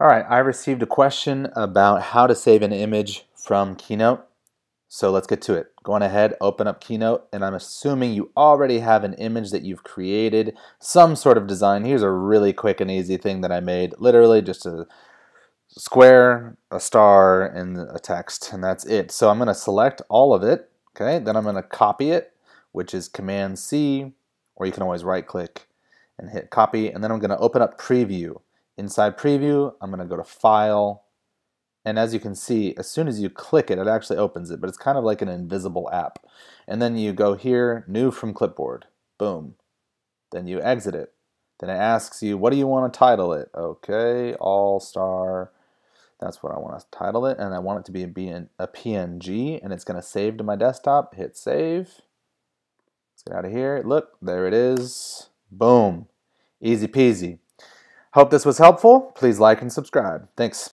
All right, I received a question about how to save an image from Keynote. So let's get to it. Go on ahead, open up Keynote, and I'm assuming you already have an image that you've created, some sort of design. Here's a really quick and easy thing that I made, literally just a square, a star, and a text, and that's it. So I'm gonna select all of it, okay? Then I'm gonna copy it, which is Command C, or you can always right click and hit copy, and then I'm gonna open up Preview. Inside preview, I'm going to go to file. And as you can see, as soon as you click it, it actually opens it, but it's kind of like an invisible app. And then you go here, new from clipboard, boom. Then you exit it. Then it asks you, what do you want to title it? Okay, all-star, that's what I want to title it, and I want it to be a PNG, and it's going to save to my desktop. Hit save. Let's get out of here. Look, there it is. Boom. Easy peasy. Hope this was helpful. Please like and subscribe. Thanks.